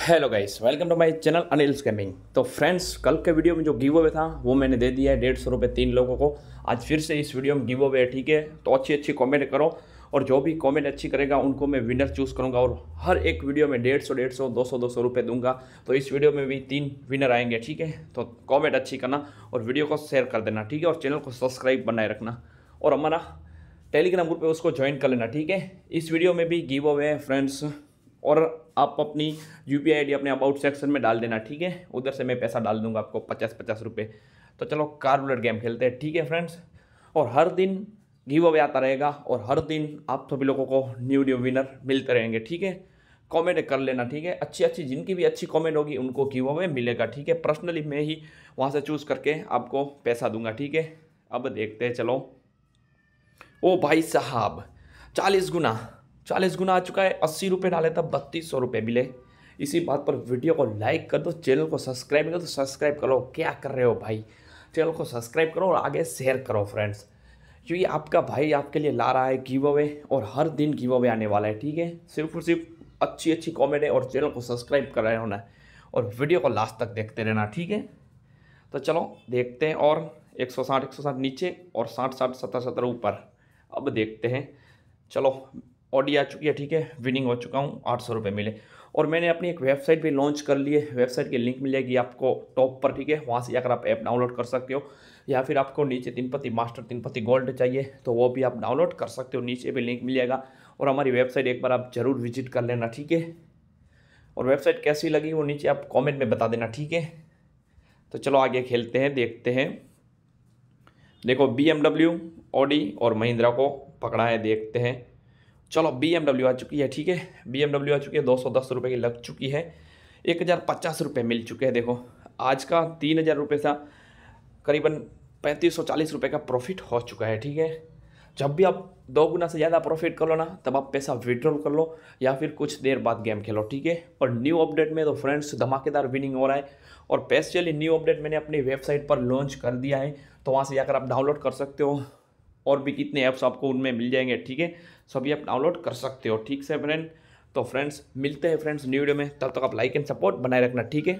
hello guys welcome to my channel Anil scamming तो friends कल के वीडियो में जो गिव अवे था वो मैंने दे दिया है डेढ़ सौ रुपये तीन लोगों को आज फिर से इस वीडियो में गिव अवे है ठीक है तो अच्छी अच्छी कमेंट करो और जो भी कमेंट अच्छी करेगा उनको मैं विनर चूज़ करूँगा और हर एक वीडियो में डेढ़ सौ डेढ़ सौ दो सौ दो सौ रुपये दूंगा तो इस वीडियो में भी तीन विनर आएंगे ठीक है तो कॉमेंट अच्छी करना और वीडियो को शेयर कर देना ठीक है और चैनल को सब्सक्राइब बनाए रखना और हमारा टेलीग्राम ग्रुप पर उसको ज्वाइन कर लेना ठीक है इस वीडियो में भी गिव अवे है फ्रेंड्स और आप अपनी यू पी आई अपने अबाउट सेक्शन में डाल देना ठीक है उधर से मैं पैसा डाल दूंगा आपको पचास पचास रुपये तो चलो कार बुलेट गेम खेलते हैं ठीक है फ्रेंड्स और हर दिन गिव अवे आता रहेगा और हर दिन आप सभी लोगों को न्यू न्यू विनर मिलते रहेंगे ठीक है कमेंट कर लेना ठीक है अच्छी अच्छी जिनकी भी अच्छी कमेंट होगी उनको गिव अवे मिलेगा ठीक है पर्सनली मैं ही वहाँ से चूज़ करके आपको पैसा दूंगा ठीक है अब देखते हैं चलो ओ भाई साहब चालीस गुना चालीस गुना आ चुका है अस्सी रुपये डाले तब बत्तीस सौ रुपये मिले इसी बात पर वीडियो को लाइक कर दो चैनल को सब्सक्राइब नहीं कर तो सब्सक्राइब करो क्या कर रहे हो भाई चैनल को सब्सक्राइब करो और आगे शेयर करो फ्रेंड्स तो क्योंकि आपका भाई आपके लिए ला रहा है गिव अवे और हर दिन गिव अवे आने वाला है ठीक है सिर्फ और सिर्फ अच्छी अच्छी कॉमेडी और चैनल को सब्सक्राइब कर रहे होना और वीडियो को लास्ट तक देखते रहना ठीक है तो चलो देखते हैं और 160 160 नीचे और 60 60 सत्तर सत्तर ऊपर अब देखते हैं चलो ऑडी आ चुकी है ठीक है विनिंग हो चुका हूँ आठ सौ रुपये मिले और मैंने अपनी एक वेबसाइट भी लॉन्च कर ली है वेबसाइट की लिंक मिलेगी आपको टॉप पर ठीक है वहाँ से जाकर आप ऐप डाउनलोड कर सकते हो या फिर आपको नीचे तिनपति मास्टर तिनपति गोल्ड चाहिए तो वो भी आप डाउनलोड कर सकते हो नीचे भी लिंक मिलेगा और हमारी वेबसाइट एक बार आप ज़रूर विजिट कर लेना ठीक है और वेबसाइट कैसी लगी वो नीचे आप कॉमेंट में बता देना ठीक है तो चलो आगे खेलते हैं देखते हैं देखो बी एम डब्ल्यू ऑडी और महिंद्रा को पकड़ाएँ देखते हैं चलो बी आ चुकी है ठीक है बी आ चुकी है दो सौ दस रुपये की लग चुकी है एक हज़ार पचास रुपये मिल चुके हैं देखो आज का तीन हज़ार रुपये सा करीबन पैंतीस सौ चालीस रुपये का प्रॉफिट हो चुका है ठीक है जब भी आप दो गुना से ज़्यादा प्रॉफिट कर लो ना तब आप पैसा विड्रॉल कर लो या फिर कुछ देर बाद गेम खेलो ठीक है और न्यू अपडेट में तो फ्रेंड्स धमाकेदार विनिंग हो रहा है और स्पेशली न्यू अपडेट मैंने अपनी वेबसाइट पर लॉन्च कर दिया है तो वहाँ से जाकर आप डाउनलोड कर सकते हो और भी कितने ऐप्स आपको उनमें मिल जाएंगे ठीक है सभी आप डाउनलोड कर सकते हो ठीक से फ्रेंड तो फ्रेंड्स मिलते हैं फ्रेंड्स न्यू वीडियो में तब तक आप लाइक एंड सपोर्ट बनाए रखना ठीक है